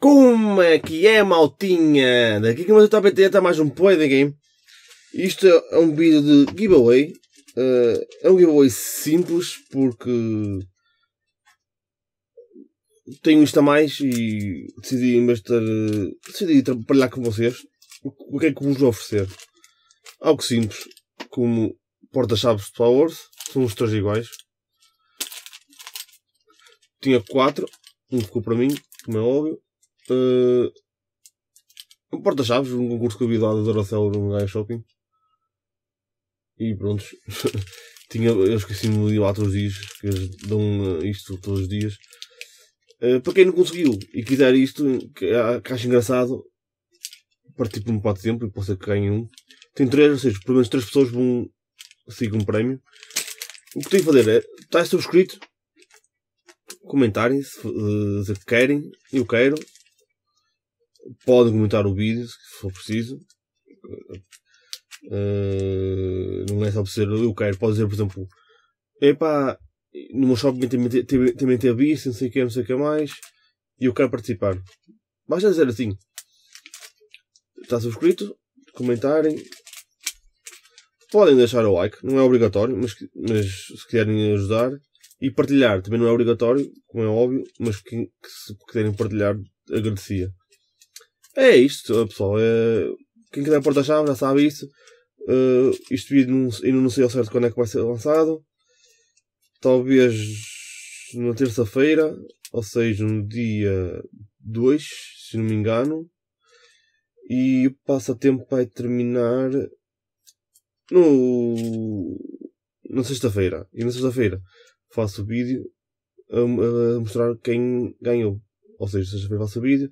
Como é que é, maltinha? Daqui que o meu top está mais um Play the Game. Isto é um vídeo de giveaway. Uh, é um giveaway simples porque tenho isto a mais e decidi investir. Eh, decidi trabalhar com vocês. O que é que vos vou oferecer? Algo simples, como porta-chaves de Powers, são os três iguais. Tinha quatro, um ficou para mim, como é óbvio um porta-chaves, um concurso que eu vi lá da Dorocel no Gaia Shopping. E pronto. Tinha, eu esqueci-me de ir lá todos os dias, que eles dão eh, isto todos os dias. Uh, para quem não conseguiu e quiser isto, que, ah, que acha engraçado, participe num pato tempo e pode ser que ganhe um. Tem três, ou seja, pelo menos três pessoas vão seguir um prémio. O que tem que fazer é estar subscrito, comentarem se, uh, eh, se querem, eu quero, podem comentar o vídeo se for preciso. Uh, não é só por ser eu quero, pode dizer, por exemplo, epá, no meu shopping também, também, a teve não sei o que, não sei o que mais, e eu quero participar. Basta dizer assim: está subscrito, comentarem, podem deixar o like, não é obrigatório, mas, mas se quiserem ajudar, e partilhar, também não é obrigatório, como é óbvio, mas que, que se quiserem partilhar, agradecia. É isto, pessoal. É... Quem quiser porta-chave já sabe isso. Uh, isto ainda não sei ao certo quando é que vai ser lançado. Talvez na terça-feira, ou seja, no dia 2, se não me engano. E o passatempo vai terminar no na sexta-feira. E na sexta-feira faço o vídeo a, a, mostrar quem ganhou. Ou seja, sexta-feira faço o vídeo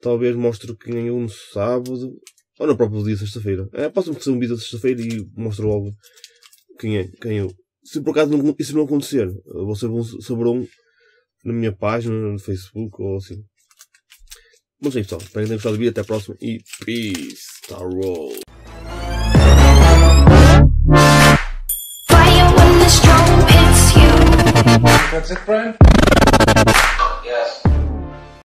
talvez mostre quem é no sábado ou no próprio dia, sexta-feira. É, Posso-me fazer um vídeo sexta-feira e mostro logo quem é, quem eu. Se por acaso não, isso não acontecer, vou saber um, saber um na minha página, no Facebook ou assim. Mas é isso, pessoal. Espero que tenham gostado do vídeo. Até a próxima e peace. Star Roll. That's it,